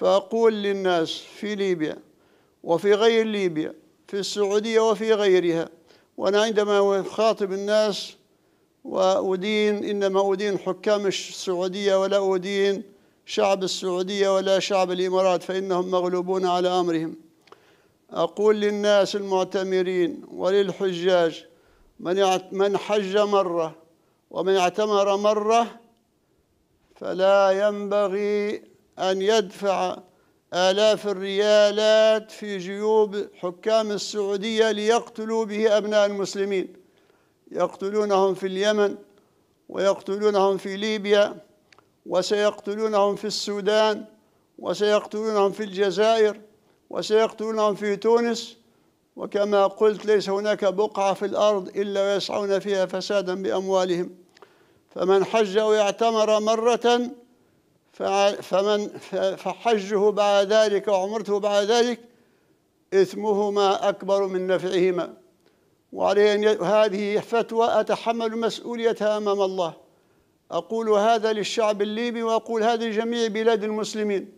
فأقول للناس في ليبيا وفي غير ليبيا في السعودية وفي غيرها وأنا عندما أخاطب الناس وأدين إنما أدين حكام السعودية ولا أدين شعب السعودية ولا شعب الإمارات فإنهم مغلوبون على أمرهم أقول للناس المعتمرين وللحجاج من من حج مرة ومن اعتمر مرة فلا ينبغي أن يدفع آلاف الريالات في جيوب حكام السعودية ليقتلوا به أبناء المسلمين يقتلونهم في اليمن ويقتلونهم في ليبيا وسيقتلونهم في السودان وسيقتلونهم في الجزائر وسيقتلونهم في تونس وكما قلت ليس هناك بقعة في الأرض إلا ويسعون فيها فسادا بأموالهم فمن حج أو اعتمر مرة فمن فحجه بعد ذلك وعمرته بعد ذلك إثمهما أكبر من نفعهما وعليه أن هذه فتوى أتحمل مسؤوليتها أمام الله أقول هذا للشعب الليبي وأقول هذا لجميع بلاد المسلمين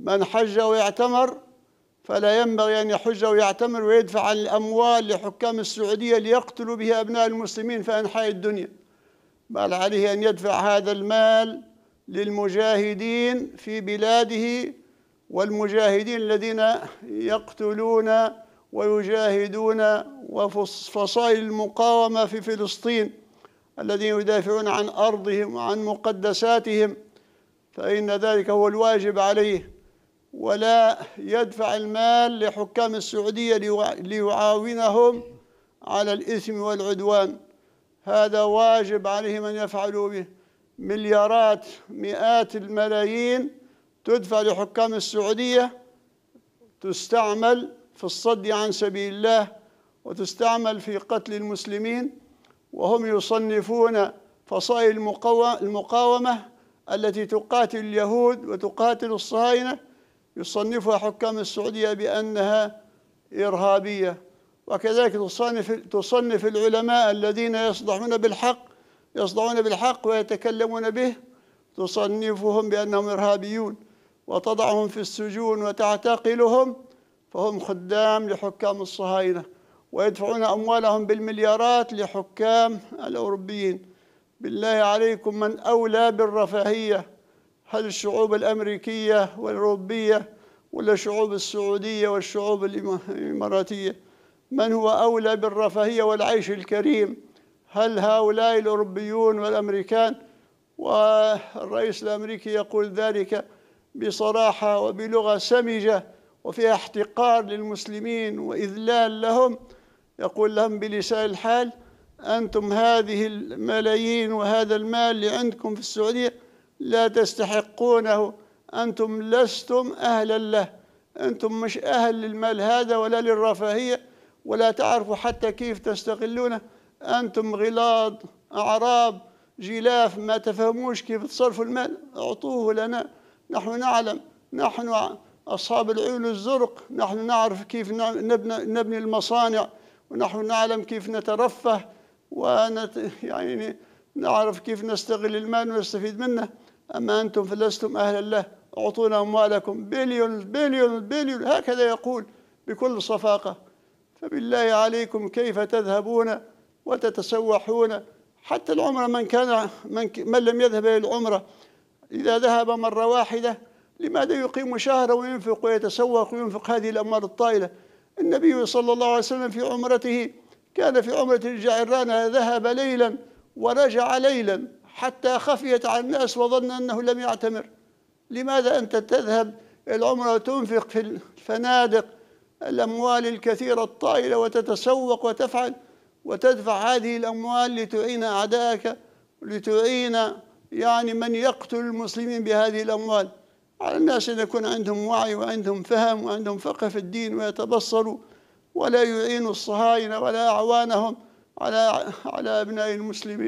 من حج ويعتمر فلا ينبغي أن يحج ويعتمر ويدفع عن الأموال لحكام السعودية ليقتلوا بها أبناء المسلمين في أنحاء الدنيا بل عليه أن يدفع هذا المال للمجاهدين في بلاده والمجاهدين الذين يقتلون ويجاهدون وفصائل المقاومة في فلسطين الذين يدافعون عن أرضهم وعن مقدساتهم فإن ذلك هو الواجب عليه ولا يدفع المال لحكام السعودية ليعاونهم على الإثم والعدوان هذا واجب عليهم أن يفعلوا به مليارات مئات الملايين تدفع لحكام السعودية تستعمل في الصد عن سبيل الله وتستعمل في قتل المسلمين وهم يصنفون فصائل المقاومة التي تقاتل اليهود وتقاتل الصهاينة يصنفها حكام السعودية بأنها إرهابية وكذلك تصنف, تصنف العلماء الذين يصدحون بالحق يصدعون بالحق ويتكلمون به تصنفهم بأنهم إرهابيون وتضعهم في السجون وتعتقلهم فهم خدام لحكام الصهاينة ويدفعون أموالهم بالمليارات لحكام الأوروبيين بالله عليكم من أولى بالرفاهية هل الشعوب الأمريكية والأوروبية ولا الشعوب السعودية والشعوب الإماراتية من هو أولى بالرفاهية والعيش الكريم هل هؤلاء الأوروبيون والأمريكان والرئيس الأمريكي يقول ذلك بصراحة وبلغة سمجة وفيها احتقار للمسلمين وإذلال لهم يقول لهم بلسان الحال أنتم هذه الملايين وهذا المال اللي عندكم في السعودية لا تستحقونه أنتم لستم أهلا له أنتم مش أهل للمال هذا ولا للرفاهية ولا تعرفوا حتى كيف تستغلونه أنتم غلاظ أعراب جلاف ما تفهموش كيف تصرفوا المال أعطوه لنا نحن نعلم نحن أصحاب العيون الزرق نحن نعرف كيف نبني, نبني المصانع ونحن نعلم كيف نترفه ونت يعني نعرف كيف نستغل المال ونستفيد منه أما أنتم فلستم أهلا له أعطونا أموالكم بليون بليون بليون هكذا يقول بكل صفاقة فبالله عليكم كيف تذهبون وتتسوحون حتى العمرة من كان من, من لم يذهب إلى العمرة إذا ذهب مرة واحدة لماذا يقيم شهرا وينفق ويتسوق وينفق هذه الأموال الطائلة النبي صلى الله عليه وسلم في عمرته كان في عمرة الجعرانة ذهب ليلا ورجع ليلا حتى خفيت على الناس وظن أنه لم يعتمر لماذا أنت تذهب العمرة وتنفق في الفنادق الأموال الكثيرة الطائلة وتتسوق وتفعل وتدفع هذه الأموال لتعين أعدائك لتعين يعني من يقتل المسلمين بهذه الأموال على الناس أن يكون عندهم وعي وعندهم فهم وعندهم فقه في الدين ويتبصروا ولا يعينوا الصهاينة ولا أعوانهم على على أبناء المسلمين